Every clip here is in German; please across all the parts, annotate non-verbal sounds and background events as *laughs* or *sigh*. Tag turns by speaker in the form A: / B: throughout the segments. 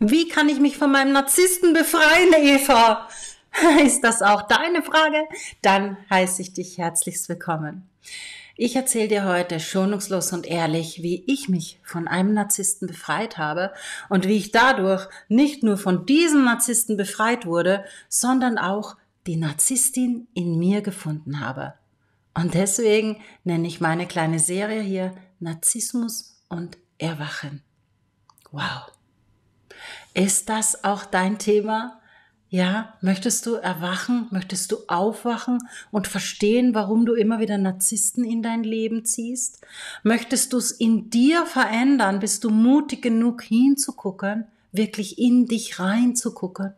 A: Wie kann ich mich von meinem Narzissten befreien, Eva? *laughs* Ist das auch deine Frage? Dann heiße ich dich herzlichst willkommen. Ich erzähle dir heute schonungslos und ehrlich, wie ich mich von einem Narzissten befreit habe und wie ich dadurch nicht nur von diesem Narzissten befreit wurde, sondern auch die Narzisstin in mir gefunden habe. Und deswegen nenne ich meine kleine Serie hier Narzissmus und Erwachen. Wow. Ist das auch dein Thema? Ja, möchtest du erwachen? Möchtest du aufwachen und verstehen, warum du immer wieder Narzissten in dein Leben ziehst? Möchtest du es in dir verändern? Bist du mutig genug hinzugucken, wirklich in dich reinzugucken?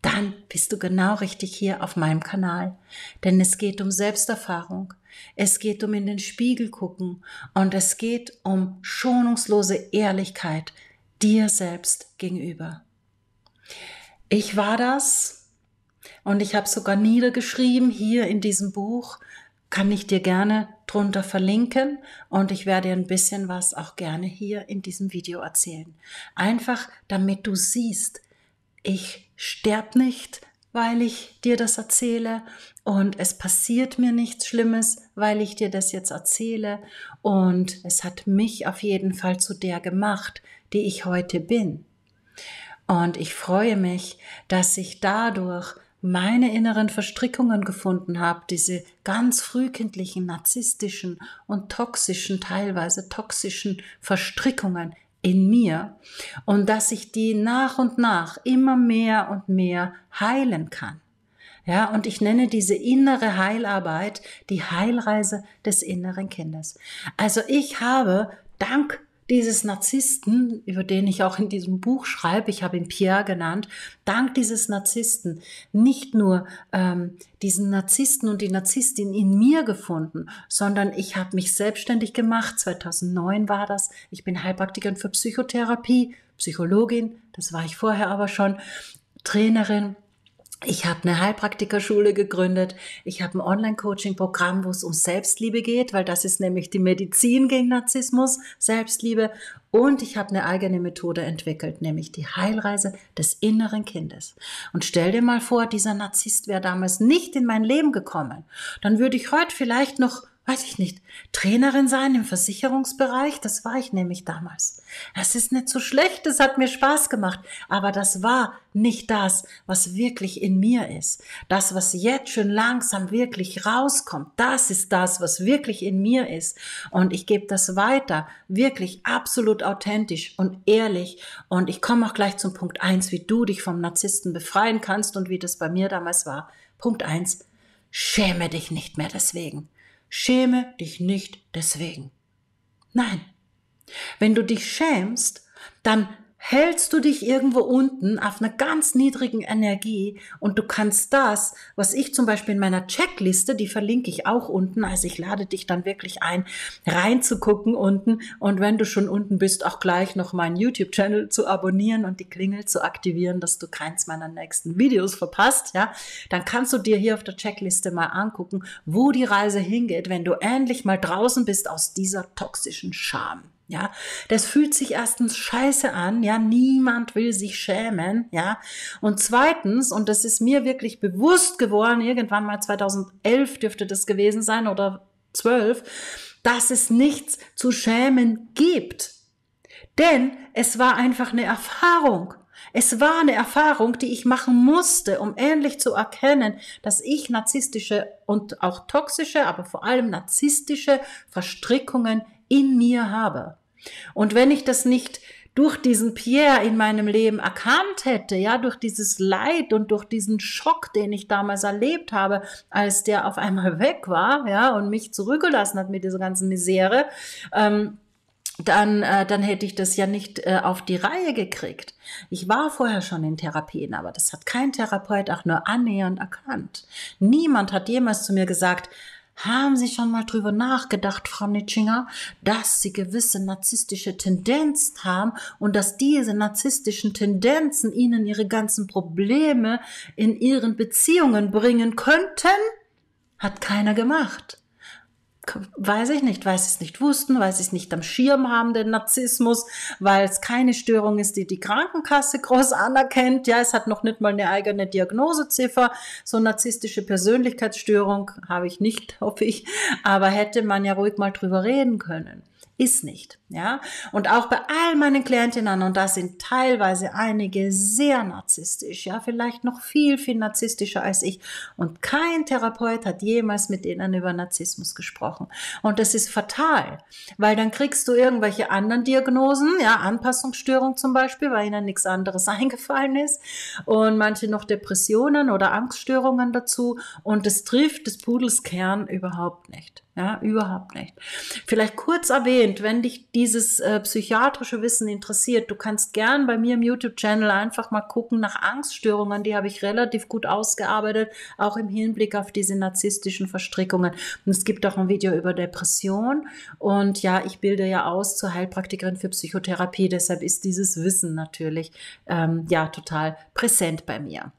A: Dann bist du genau richtig hier auf meinem Kanal. Denn es geht um Selbsterfahrung. Es geht um in den Spiegel gucken und es geht um schonungslose Ehrlichkeit dir selbst gegenüber. Ich war das und ich habe sogar niedergeschrieben hier in diesem Buch, kann ich dir gerne drunter verlinken und ich werde ein bisschen was auch gerne hier in diesem Video erzählen. Einfach damit du siehst, ich sterb nicht, weil ich dir das erzähle und es passiert mir nichts Schlimmes, weil ich dir das jetzt erzähle und es hat mich auf jeden Fall zu der gemacht, die ich heute bin. Und ich freue mich, dass ich dadurch meine inneren Verstrickungen gefunden habe, diese ganz frühkindlichen narzisstischen und toxischen, teilweise toxischen Verstrickungen in mir und dass ich die nach und nach immer mehr und mehr heilen kann. Ja, und ich nenne diese innere Heilarbeit die Heilreise des inneren Kindes. Also ich habe dank dieses Narzissten, über den ich auch in diesem Buch schreibe, ich habe ihn Pierre genannt, dank dieses Narzissten nicht nur ähm, diesen Narzissten und die Narzisstin in mir gefunden, sondern ich habe mich selbstständig gemacht. 2009 war das. Ich bin Heilpraktikerin für Psychotherapie, Psychologin, das war ich vorher aber schon, Trainerin ich habe eine Heilpraktikerschule gegründet. Ich habe ein Online-Coaching-Programm, wo es um Selbstliebe geht, weil das ist nämlich die Medizin gegen Narzissmus, Selbstliebe. Und ich habe eine eigene Methode entwickelt, nämlich die Heilreise des inneren Kindes. Und stell dir mal vor, dieser Narzisst wäre damals nicht in mein Leben gekommen. Dann würde ich heute vielleicht noch weiß ich nicht, Trainerin sein im Versicherungsbereich, das war ich nämlich damals. Das ist nicht so schlecht, das hat mir Spaß gemacht, aber das war nicht das, was wirklich in mir ist. Das, was jetzt schon langsam wirklich rauskommt, das ist das, was wirklich in mir ist. Und ich gebe das weiter, wirklich absolut authentisch und ehrlich. Und ich komme auch gleich zum Punkt eins, wie du dich vom Narzissten befreien kannst und wie das bei mir damals war. Punkt eins: Schäme dich nicht mehr deswegen. Schäme dich nicht deswegen. Nein. Wenn du dich schämst, dann hältst du dich irgendwo unten auf einer ganz niedrigen Energie und du kannst das, was ich zum Beispiel in meiner Checkliste, die verlinke ich auch unten, also ich lade dich dann wirklich ein, reinzugucken unten und wenn du schon unten bist, auch gleich noch meinen YouTube-Channel zu abonnieren und die Klingel zu aktivieren, dass du keins meiner nächsten Videos verpasst, ja, dann kannst du dir hier auf der Checkliste mal angucken, wo die Reise hingeht, wenn du endlich mal draußen bist aus dieser toxischen Scham. Ja, das fühlt sich erstens scheiße an. Ja, niemand will sich schämen. Ja, und zweitens, und das ist mir wirklich bewusst geworden, irgendwann mal 2011 dürfte das gewesen sein oder 12, dass es nichts zu schämen gibt. Denn es war einfach eine Erfahrung. Es war eine Erfahrung, die ich machen musste, um endlich zu erkennen, dass ich narzisstische und auch toxische, aber vor allem narzisstische Verstrickungen in mir habe. Und wenn ich das nicht durch diesen Pierre in meinem Leben erkannt hätte, ja, durch dieses Leid und durch diesen Schock, den ich damals erlebt habe, als der auf einmal *laughs* weg war, ja, und mich zurückgelassen hat mit dieser ganzen Misere, ähm, dann, äh, dann hätte ich das ja nicht äh, auf die Reihe gekriegt. Ich war vorher schon in Therapien, aber das hat kein Therapeut auch nur annähernd erkannt. Niemand hat jemals zu mir gesagt, haben Sie schon mal drüber nachgedacht, Frau Nitschinger, dass Sie gewisse narzisstische Tendenzen haben und dass diese narzisstischen Tendenzen Ihnen Ihre ganzen Probleme in Ihren Beziehungen bringen könnten? Hat keiner gemacht weiß ich nicht, weil sie es nicht wussten, weil sie es nicht am Schirm haben, den Narzissmus, weil es keine Störung ist, die die Krankenkasse groß *laughs* anerkennt. Ja, es hat noch nicht mal eine eigene Diagnoseziffer. So narzisstische Persönlichkeitsstörung habe ich nicht, *laughs* hoffe ich, aber hätte man ja ruhig mal drüber reden können. Ist nicht. Ja, und auch bei all meinen Klientinnen, und da sind teilweise einige sehr narzisstisch, ja, vielleicht noch viel, viel narzisstischer als ich. Und kein Therapeut hat jemals mit ihnen über Narzissmus gesprochen. Und das ist fatal, weil dann kriegst du irgendwelche anderen Diagnosen, ja, Anpassungsstörung zum Beispiel, weil ihnen nichts anderes *laughs* eingefallen ist. Und manche noch Depressionen oder Angststörungen dazu. Und das trifft das Pudelskern überhaupt nicht. Ja, überhaupt nicht. Vielleicht kurz erwähnt, wenn dich die dieses äh, psychiatrische Wissen interessiert, du kannst gern bei mir im YouTube-Channel einfach mal gucken nach Angststörungen. Die habe ich relativ gut ausgearbeitet, auch im Hinblick auf diese narzisstischen Verstrickungen. Und es gibt auch ein Video über Depression. Und ja, ich bilde ja aus zur Heilpraktikerin für Psychotherapie. Deshalb ist dieses Wissen natürlich ähm, ja total präsent bei mir.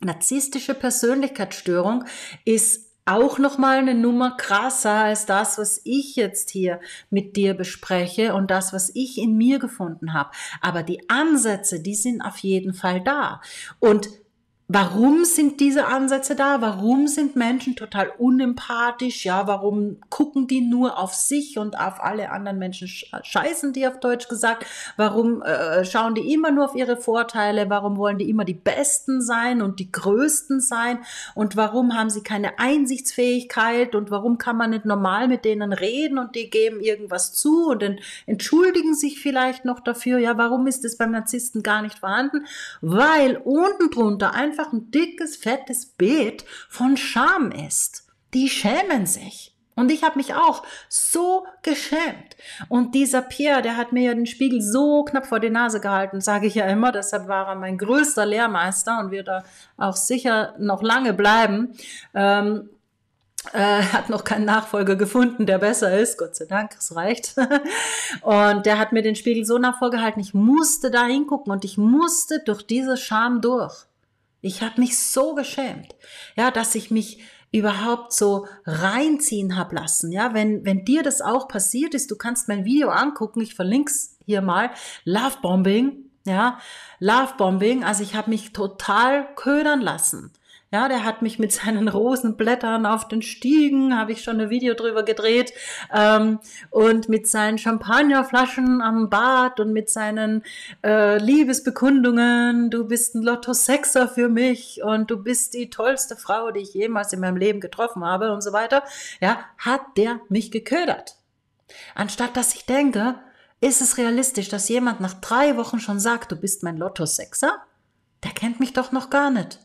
A: Narzisstische Persönlichkeitsstörung ist auch nochmal eine Nummer krasser als das, was ich jetzt hier mit dir bespreche und das, was ich in mir gefunden habe. Aber die Ansätze, die sind auf jeden Fall da. Und warum sind diese Ansätze da? Warum sind Menschen total unempathisch? Ja, warum gucken die nur auf sich und auf alle anderen Menschen scheißen die auf Deutsch gesagt? Warum äh, schauen die immer nur auf ihre Vorteile? Warum wollen die immer die Besten sein und die Größten sein? Und warum haben sie keine Einsichtsfähigkeit? Und warum kann man nicht normal mit denen reden und die geben irgendwas zu und entschuldigen sich vielleicht noch dafür? Ja, warum ist das beim Narzissten gar nicht vorhanden? Weil unten drunter einfach einfach ein dickes, fettes Beet von Scham ist. Die schämen sich. Und ich habe mich auch so geschämt. Und dieser Pierre, der hat mir ja den Spiegel so knapp vor die Nase gehalten, sage ich ja immer. Deshalb war er mein größter Lehrmeister und wird da auch sicher noch lange bleiben. Ähm, äh, hat noch keinen Nachfolger gefunden, der besser ist. Gott sei Dank, es reicht. *laughs* und der hat mir den Spiegel so nach vorgehalten, ich musste da hingucken und ich musste durch diese Scham durch. Ich habe mich so geschämt, ja, dass ich mich überhaupt so reinziehen hab lassen. Ja, wenn, wenn dir das auch passiert ist, du kannst mein Video angucken, ich verlink's hier mal, Lovebombing, ja, Lovebombing, also ich habe mich total ködern lassen. Ja, der hat mich mit seinen Rosenblättern auf den Stiegen, habe ich schon ein Video drüber gedreht, ähm, und mit seinen Champagnerflaschen am Bad und mit seinen äh, Liebesbekundungen, du bist ein lotto sexer für mich und du bist die tollste Frau, die ich jemals in meinem Leben getroffen habe und so weiter, ja, hat der mich geködert. Anstatt dass ich denke, ist es realistisch, dass jemand nach drei Wochen schon sagt, du bist mein lotto sexer Der kennt mich doch noch gar nicht.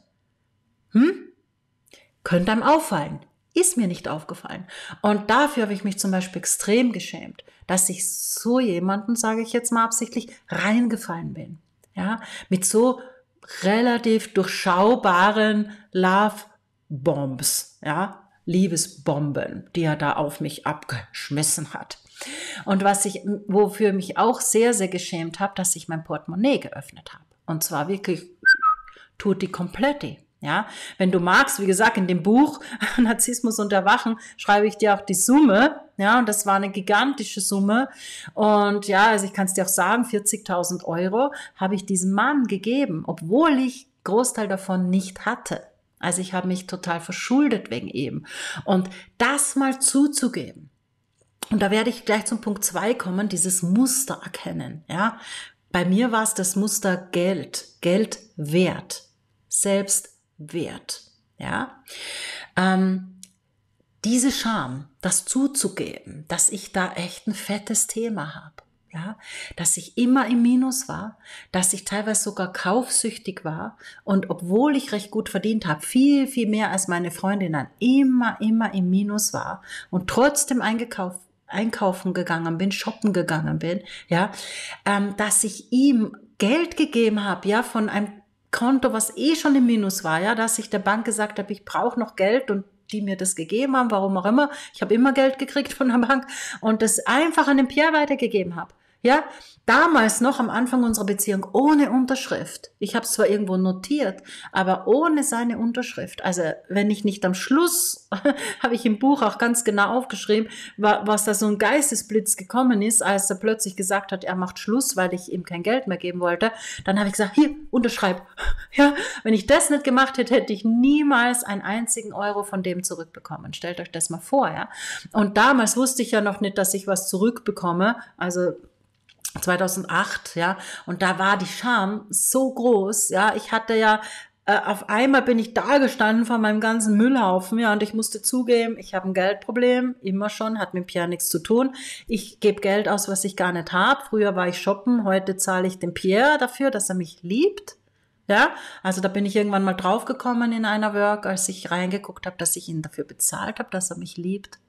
A: Hm? Könnte einem auffallen. Ist mir nicht aufgefallen. Und dafür habe ich mich zum Beispiel extrem geschämt, dass ich so jemanden, sage ich jetzt mal absichtlich, reingefallen bin. Ja, mit so relativ durchschaubaren Love Bombs, ja, Liebesbomben, die er da auf mich abgeschmissen hat. Und was ich, wofür mich auch sehr, sehr geschämt habe, dass ich mein Portemonnaie geöffnet habe. Und zwar wirklich tut die komplette. Ja, wenn du magst, wie gesagt, in dem Buch *laughs* Narzissmus unterwachen schreibe ich dir auch die Summe. Ja, und das war eine gigantische Summe. Und ja, also ich kann es dir auch sagen, 40.000 Euro habe ich diesem Mann gegeben, obwohl ich Großteil davon nicht hatte. Also ich habe mich total verschuldet wegen ihm. Und das mal zuzugeben. Und da werde ich gleich zum Punkt zwei kommen, dieses Muster erkennen. Ja, bei mir war es das Muster Geld, Geld wert, selbst wert. Ja, ähm, diese Scham, das zuzugeben, dass ich da echt ein fettes Thema habe. Ja, dass ich immer im Minus war, dass ich teilweise sogar kaufsüchtig war und obwohl ich recht gut verdient habe, viel, viel mehr als meine Freundinnen, immer, immer im Minus war und trotzdem eingekauft einkaufen gegangen bin, shoppen gegangen bin, ja, ähm, dass ich ihm Geld gegeben habe, ja, von einem Konto, was eh schon im Minus war, ja, dass ich der Bank gesagt habe, ich brauche noch Geld und die mir das gegeben haben, warum auch immer. Ich habe immer Geld gekriegt von der Bank und das einfach an den Pierre weitergegeben habe. Ja, damals noch am Anfang unserer Beziehung ohne Unterschrift. Ich habe es zwar irgendwo notiert, aber ohne seine Unterschrift. Also wenn ich nicht am Schluss, *laughs* habe ich im Buch auch ganz genau aufgeschrieben, was da so ein Geistesblitz gekommen ist, als er plötzlich gesagt hat, er macht Schluss, weil ich ihm kein Geld mehr geben wollte. Dann habe ich gesagt, hier, unterschreib. *laughs* Ja, wenn ich das nicht gemacht hätte, hätte ich niemals einen einzigen Euro von dem zurückbekommen. Stellt euch das mal vor, ja. Und damals wusste ich ja noch nicht, dass ich was zurückbekomme. Also 2008, ja, und da war die Scham so groß, ja, ich hatte ja äh, auf einmal bin ich da gestanden vor meinem ganzen Müllhaufen, ja, und ich musste zugeben, ich habe ein Geldproblem, immer schon, hat mit Pierre nichts zu tun. Ich gebe Geld aus, was ich gar nicht habe. Früher war ich shoppen, heute zahle ich dem Pierre dafür, dass er mich liebt. Ja, also da bin ich irgendwann mal draufgekommen in einer Work, als ich reingeguckt habe, dass ich ihn dafür bezahlt habe, dass er mich liebt.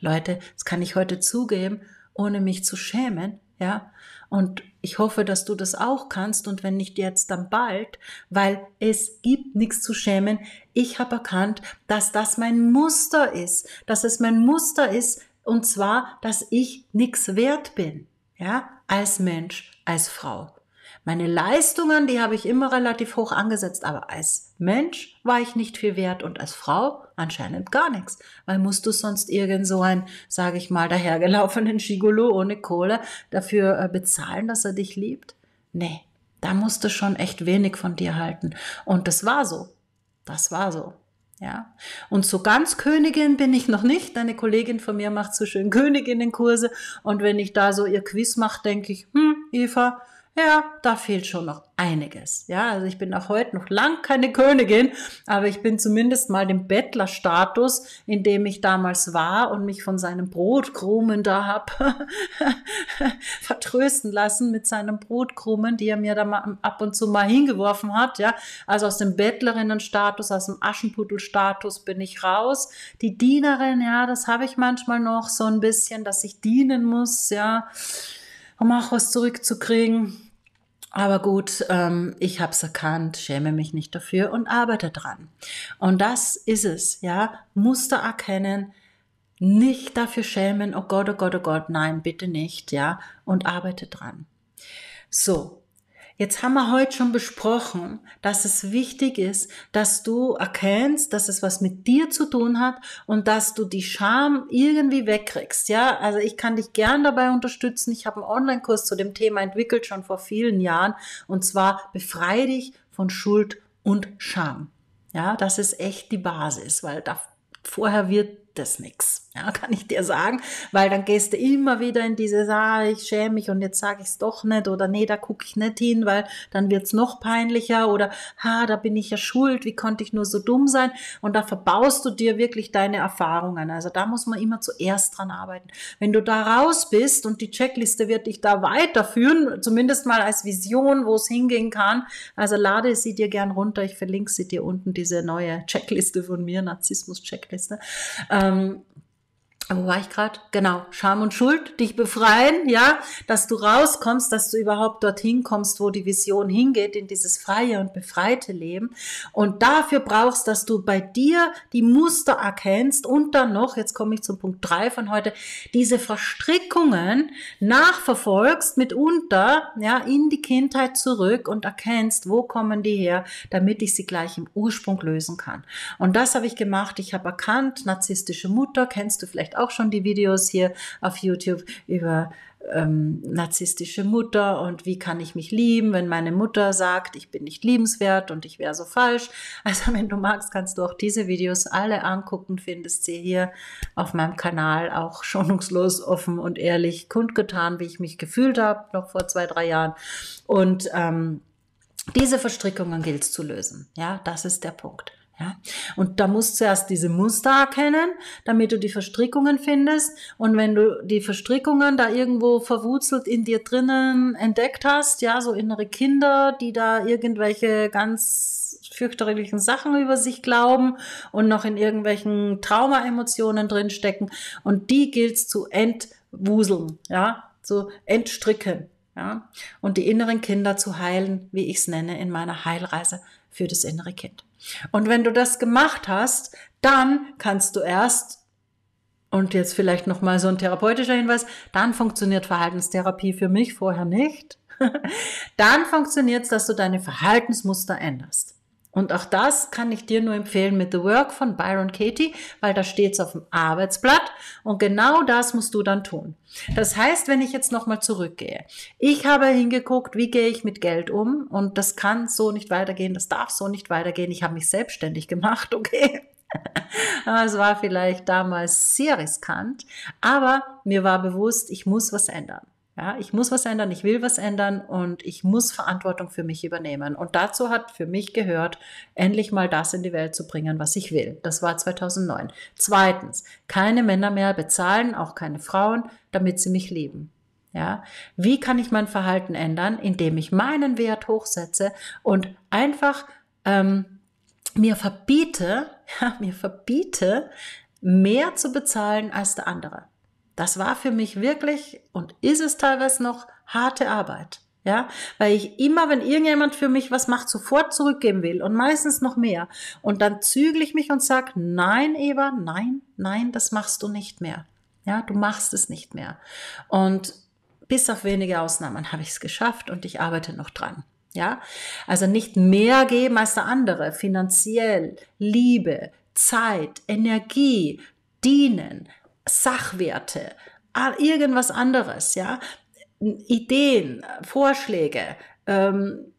A: Leute, das kann ich heute zugeben, ohne mich zu schämen. Ja, und ich hoffe, dass du das auch kannst und wenn nicht jetzt, dann bald, weil es gibt nichts zu schämen. Ich habe erkannt, dass das mein Muster ist, dass es mein Muster ist und zwar, dass ich nichts wert bin, ja, als Mensch, als Frau. Meine Leistungen, die habe ich immer relativ hoch angesetzt, aber als Mensch war ich nicht viel wert und als Frau anscheinend gar nichts, weil musst du sonst irgend so einen, sage ich mal, dahergelaufenen Gigolo ohne Kohle dafür äh, bezahlen, dass er dich liebt? Nee, da musst du schon echt wenig von dir halten. Und das war so. Das war so. Ja. Und so ganz Königin bin ich noch nicht. Eine Kollegin von mir macht so schön Königinnenkurse. Und wenn ich da so ihr Quiz mache, denke ich, hm, Eva, ja, da fehlt schon noch einiges. Ja, also ich bin auch heute noch lang keine Königin, aber ich bin zumindest mal dem Bettlerstatus, in dem ich damals war und mich von seinem Brotkrumen da hab *laughs* vertrösten lassen mit seinem Brotkrumen, die er mir da mal ab und zu mal hingeworfen hat. Ja, also aus dem Bettlerinnenstatus, aus dem Aschenputtelstatus bin ich raus. Die Dienerin, ja, das habe ich manchmal noch so ein bisschen, dass ich dienen muss, ja um auch was zurückzukriegen. Aber gut, ähm, ich habe es erkannt, schäme mich nicht dafür und arbeite dran. Und das ist es, ja. Muster erkennen, nicht dafür schämen, oh Gott, oh Gott, oh Gott, nein, bitte nicht, ja, und arbeite dran. So, Jetzt haben wir heute schon besprochen, dass es wichtig ist, dass du erkennst, dass es was mit dir zu tun hat und dass du die Scham irgendwie wegkriegst. Ja, also ich kann dich gern dabei unterstützen. Ich habe einen Online-Kurs zu dem Thema entwickelt schon vor vielen Jahren und zwar befreie dich von Schuld und Scham. Ja, das ist echt die Basis, weil da vorher wird das nichts. Ja, *laughs* kann ich dir sagen, weil dann gehst du immer wieder in diese, ah, ich schäme mich und jetzt sage ich es doch nicht oder nee, da gucke ich nicht hin, weil dann wird es noch peinlicher oder ha, da bin ich ja schuld, wie konnte ich nur so dumm sein und da verbaust du dir wirklich deine Erfahrungen. Also da muss man immer zuerst dran arbeiten. Wenn du da raus bist und die Checkliste wird dich da weiterführen, zumindest mal als Vision, wo es hingehen kann, also lade sie dir gern runter, ich verlinke sie dir unten, diese neue Checkliste von mir, Narzissmus-Checkliste. Ähm, wo war ich gerade? Genau, Scham und Schuld, dich befreien, ja, dass du rauskommst, dass du überhaupt dorthin kommst, wo die Vision hingeht, in dieses freie und befreite Leben. Und dafür brauchst, dass du bei dir die Muster erkennst und dann noch, jetzt komme ich zum Punkt drei von heute, diese Verstrickungen nachverfolgst, mitunter, ja, in die Kindheit zurück und erkennst, wo kommen die her, damit ich sie gleich im Ursprung lösen kann. Und das habe ich gemacht. Ich habe erkannt, narzisstische Mutter, kennst du vielleicht auch schon die Videos hier auf YouTube über ähm, narzisstische Mutter und wie kann ich mich lieben, wenn meine Mutter sagt, ich bin nicht liebenswert und ich wäre so falsch. Also wenn du magst, kannst du auch diese Videos alle angucken, findest sie hier auf meinem Kanal auch schonungslos offen und ehrlich kundgetan, wie ich mich gefühlt habe, noch vor zwei, drei Jahren. Und ähm, diese Verstrickungen gilt es zu lösen. Ja, das ist der Punkt. Ja? Und da musst du erst diese Muster erkennen, damit du die Verstrickungen findest. Und wenn du die Verstrickungen da irgendwo verwurzelt in dir drinnen entdeckt hast, ja, so innere Kinder, die da irgendwelche ganz fürchterlichen Sachen über sich glauben und noch in irgendwelchen Trauma-Emotionen drinstecken. Und die gilt es zu entwuseln, ja, zu entstricken, ja, und die inneren Kinder zu heilen, wie ich es nenne in meiner Heilreise für das innere Kind. Und wenn du das gemacht hast, dann kannst du erst und jetzt vielleicht nochmal so ein therapeutischer Hinweis, dann funktioniert Verhaltenstherapie für mich vorher nicht. *laughs* dann funktioniert es, dass du deine Verhaltensmuster änderst. Und auch das kann ich dir nur empfehlen mit The Work von Byron Katie, weil da steht es auf dem Arbeitsblatt und genau das musst du dann tun. Das heißt, wenn ich jetzt nochmal zurückgehe, ich habe hingeguckt, wie gehe ich mit Geld um und das kann so nicht weitergehen, das darf so nicht weitergehen. Ich habe mich selbstständig gemacht, *laughs* okay. Es war vielleicht damals sehr riskant, aber mir war bewusst, ich muss was ändern. Ja, ich muss was ändern, ich will was ändern und ich muss Verantwortung für mich übernehmen. Und dazu hat für mich gehört, endlich mal das in die Welt zu bringen, was ich will. Das war 2009. Zweitens, keine Männer mehr bezahlen, auch keine Frauen, damit sie mich lieben. Ja, wie kann ich mein Verhalten ändern, indem ich meinen Wert hochsetze und einfach ähm, mir verbiete, *laughs* ja, mir verbiete, mehr zu bezahlen als der andere. Das war für mich wirklich und ist es teilweise noch harte Arbeit. Ja, weil ich immer, wenn irgendjemand für mich was macht, sofort zurückgeben will und meistens noch mehr. Und dann zügle ich mich und sage, nein, Eva, nein, nein, das machst du nicht mehr. Ja, du machst es nicht mehr. Und bis auf wenige Ausnahmen habe ich es geschafft und ich arbeite noch dran. Ja, also nicht mehr geben als der andere, finanziell, Liebe, Zeit, Energie, dienen, Sachwerte, irgendwas anderes, ja, Ideen, Vorschläge, ähm,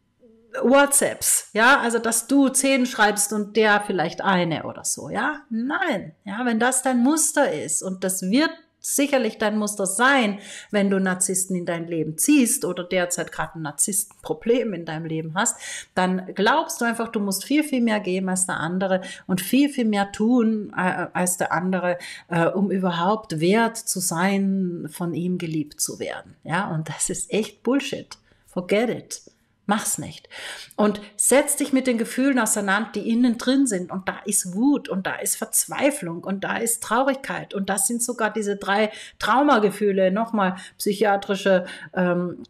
A: WhatsApps, ja, also dass du zehn schreibst und der vielleicht eine oder so, ja, nein, ja, wenn das dein Muster ist und das wird sicherlich dein Muster sein, wenn du Narzissten in dein Leben ziehst oder derzeit gerade ein Narzisstenproblem in deinem Leben hast, dann glaubst du einfach, du musst viel, viel mehr geben als der andere und viel, viel mehr tun äh, als der andere, äh, um überhaupt wert zu sein, von ihm geliebt zu werden. Ja, und das ist echt Bullshit. Forget it. Mach's nicht. Und setz dich mit den Gefühlen auseinander, die innen drin sind. Und da ist Wut und da ist Verzweiflung und da ist Traurigkeit. Und das sind sogar diese drei Traumagefühle. Nochmal psychiatrische, ähm,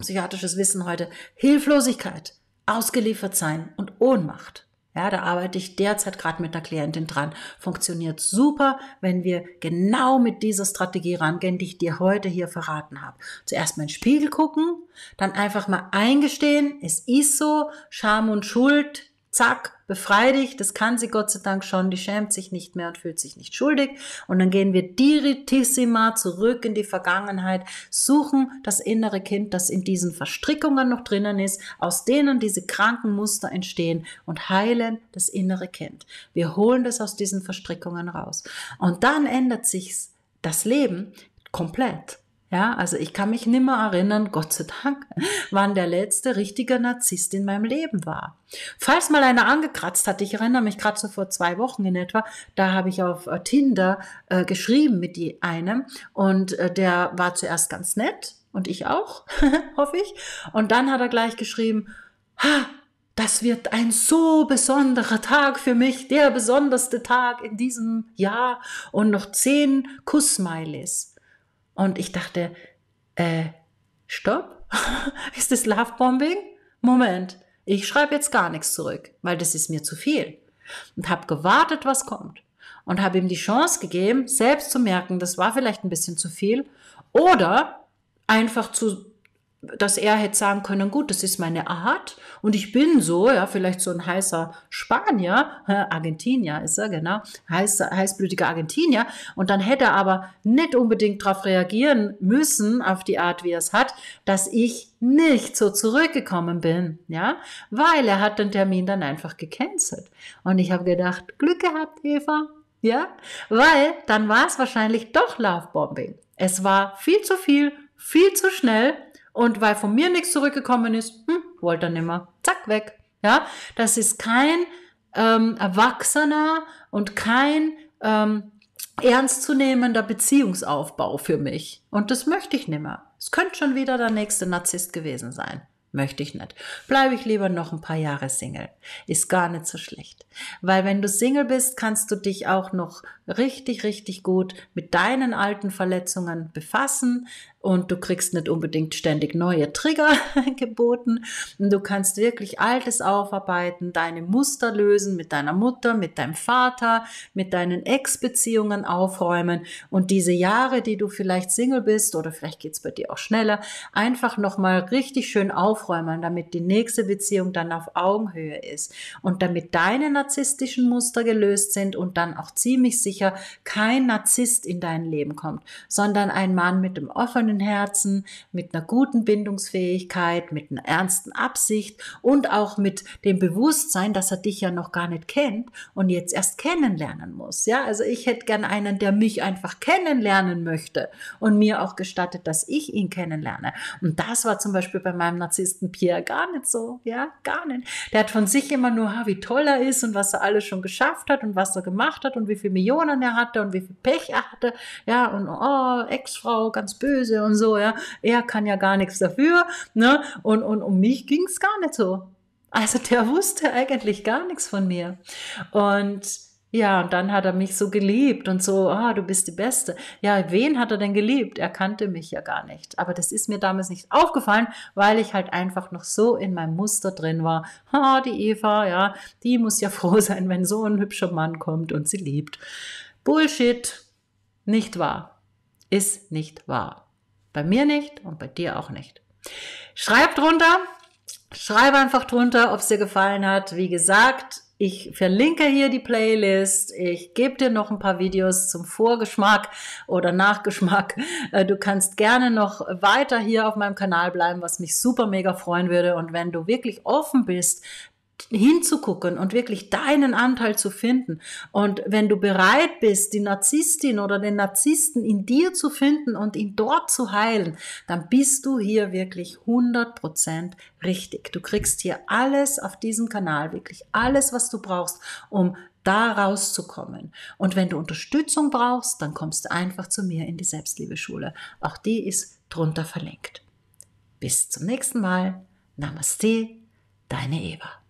A: psychiatrisches Wissen heute. Hilflosigkeit, ausgeliefert sein und Ohnmacht. Ja, da arbeite ich derzeit gerade mit einer Klientin dran. Funktioniert super, wenn wir genau mit dieser Strategie rangehen, die ich dir heute hier verraten habe. Zuerst mal in den Spiegel gucken, dann einfach mal eingestehen, es ist so, Scham und Schuld zack, befreie dich, das kann sie Gott sei Dank schon, die schämt sich nicht mehr und fühlt sich nicht schuldig. Und dann gehen wir direktissima zurück in die Vergangenheit, suchen das innere Kind, das in diesen Verstrickungen noch drinnen ist, aus denen diese kranken Muster entstehen und heilen das innere Kind. Wir holen das aus diesen Verstrickungen raus. Und dann ändert sich das Leben komplett. Ja, also ich kann mich nimmer erinnern, Gott sei Dank, wann der letzte richtige Narzisst in meinem Leben war. Falls mal einer angekratzt hat, ich erinnere mich gerade so vor zwei Wochen in etwa, da habe ich auf äh, Tinder äh, geschrieben mit die einem und äh, der war zuerst ganz nett und ich auch, *laughs* hoffe ich. Und dann hat er gleich geschrieben, ha, das wird ein so besonderer Tag für mich, der besonderste Tag in diesem Jahr und noch zehn Kuss-Smileys. Und ich dachte, äh, stopp, *laughs* ist das Lovebombing? Moment, ich schreibe jetzt gar nichts zurück, weil das ist mir zu viel. Und habe gewartet, was kommt. Und habe ihm die Chance gegeben, selbst zu merken, das war vielleicht ein bisschen zu viel. Oder einfach zu dass er hätte sagen können, gut, das ist meine Art und ich bin so, ja, vielleicht so ein heißer Spanier, Argentinier ist er, genau, heiß, heißblütiger Argentinier und dann hätte er aber nicht unbedingt darauf reagieren müssen, auf die Art, wie er es hat, dass ich nicht so zurückgekommen bin, ja, weil er hat den Termin dann einfach gecancelt und ich habe gedacht, Glück gehabt, Eva, ja, weil dann war es wahrscheinlich doch Lovebombing. Es war viel zu viel, viel zu schnell und weil von mir nichts zurückgekommen ist, hm, wollte er nimmer. Zack, weg. Ja, das ist kein ähm, erwachsener und kein ähm, ernstzunehmender Beziehungsaufbau für mich. Und das möchte ich nimmer. Es könnte schon wieder der nächste Narzisst gewesen sein. Möchte ich nicht. Bleibe ich lieber noch ein paar Jahre Single. Ist gar nicht so schlecht. Weil wenn du Single bist, kannst du dich auch noch richtig, richtig gut mit deinen alten Verletzungen befassen, und du kriegst nicht unbedingt ständig neue Trigger *laughs* geboten. Und du kannst wirklich Altes aufarbeiten, deine Muster lösen mit deiner Mutter, mit deinem Vater, mit deinen Ex-Beziehungen aufräumen und diese Jahre, die du vielleicht Single bist oder vielleicht geht's bei dir auch schneller, einfach nochmal richtig schön aufräumen, damit die nächste Beziehung dann auf Augenhöhe ist und damit deine narzisstischen Muster gelöst sind und dann auch ziemlich sicher kein Narzisst in dein Leben kommt, sondern ein Mann mit dem offenen offenen Herzen, mit einer guten Bindungsfähigkeit, mit einer ernsten Absicht und auch mit dem Bewusstsein, dass er dich ja noch gar nicht kennt und jetzt erst kennenlernen muss. Ja, also ich hätte gern einen, der mich einfach kennenlernen möchte und mir auch gestattet, dass ich ihn kennenlerne. Und das war zum Beispiel bei meinem Narzissten Pierre gar nicht so. Ja, gar nicht. Der hat von sich immer nur, wie toll er ist und was er alles schon geschafft hat und was er gemacht hat und wie viele Millionen er hatte und wie viel Pech er hatte. Ja, und oh, Ex-Frau, ganz böse und so, ja. Er kann ja gar nichts dafür, ne? Und, und um mich ging es gar nicht so. Also der wusste eigentlich gar nichts von mir. Und ja, und dann hat er mich so geliebt und so, ah, du bist die Beste. Ja, wen hat er denn geliebt? Er kannte mich ja gar nicht. Aber das ist mir damals nicht aufgefallen, weil ich halt einfach noch so in meinem Muster drin war. Ah, die Eva, ja, die muss ja *laughs* froh sein, wenn so ein hübscher Mann kommt und sie liebt. Bullshit. Nicht wahr. Ist nicht wahr. Bei mir nicht und bei dir auch nicht. Schreib drunter, schreib einfach drunter, ob es dir gefallen hat. Wie gesagt, ich verlinke hier die Playlist. Ich gebe dir noch ein paar Videos zum Vorgeschmack oder Nachgeschmack. Äh, du kannst gerne noch weiter hier auf meinem Kanal bleiben, was mich super mega freuen würde. Und wenn du wirklich offen bist, hinzugucken und wirklich deinen Anteil zu finden. Und wenn du bereit bist, die Narzisstin oder den Narzissten in dir zu finden und ihn dort zu heilen, dann bist du hier wirklich 100% richtig. Du kriegst hier alles auf diesem Kanal, wirklich alles, was du brauchst, um da rauszukommen. Und wenn du Unterstützung brauchst, dann kommst du einfach zu mir in die Selbstliebeschule. Auch die ist drunter verlinkt. Bis zum nächsten Mal. Namaste, deine Eva.